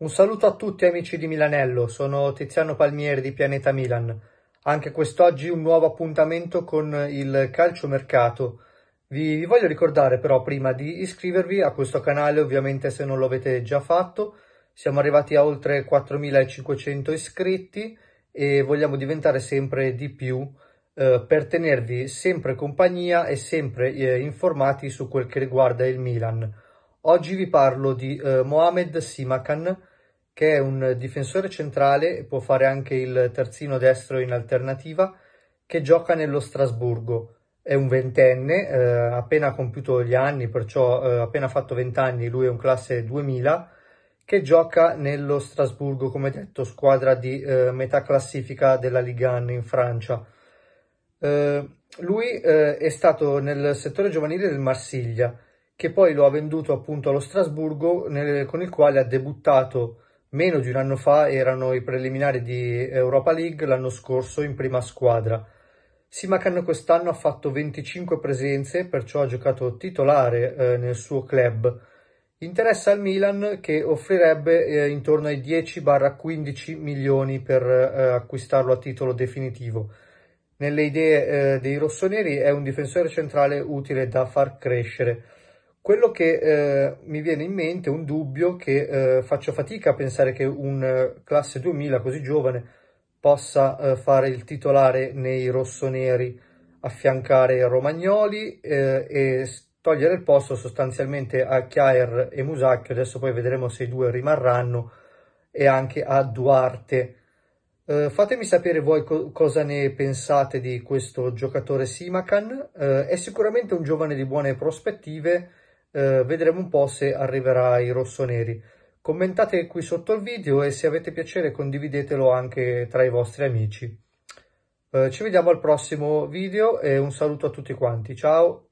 Un saluto a tutti amici di Milanello, sono Tiziano Palmieri di Pianeta Milan. Anche quest'oggi un nuovo appuntamento con il calciomercato. Vi, vi voglio ricordare però prima di iscrivervi a questo canale, ovviamente se non lo avete già fatto. Siamo arrivati a oltre 4500 iscritti e vogliamo diventare sempre di più eh, per tenervi sempre compagnia e sempre eh, informati su quel che riguarda il Milan. Oggi vi parlo di eh, Mohamed Simakan, che è un difensore centrale, può fare anche il terzino destro in alternativa, che gioca nello Strasburgo. È un ventenne, eh, appena compiuto gli anni, perciò eh, appena fatto vent'anni, lui è un classe 2000, che gioca nello Strasburgo, come detto, squadra di eh, metà classifica della Ligue 1 in Francia. Eh, lui eh, è stato nel settore giovanile del Marsiglia, che poi lo ha venduto appunto allo Strasburgo nel, con il quale ha debuttato meno di un anno fa, erano i preliminari di Europa League l'anno scorso in prima squadra. Simakan quest'anno ha fatto 25 presenze, perciò ha giocato titolare eh, nel suo club. Interessa al Milan che offrirebbe eh, intorno ai 10-15 milioni per eh, acquistarlo a titolo definitivo. Nelle idee eh, dei rossoneri è un difensore centrale utile da far crescere. Quello che eh, mi viene in mente è un dubbio che eh, faccio fatica a pensare che un eh, classe 2000 così giovane possa eh, fare il titolare nei rossoneri, affiancare Romagnoli eh, e togliere il posto sostanzialmente a Chiaer e Musacchio, adesso poi vedremo se i due rimarranno, e anche a Duarte. Uh, fatemi sapere voi co cosa ne pensate di questo giocatore Simacan. Uh, è sicuramente un giovane di buone prospettive eh, vedremo un po' se arriverà ai rossoneri. Commentate qui sotto il video e se avete piacere condividetelo anche tra i vostri amici. Eh, ci vediamo al prossimo video e un saluto a tutti quanti. Ciao!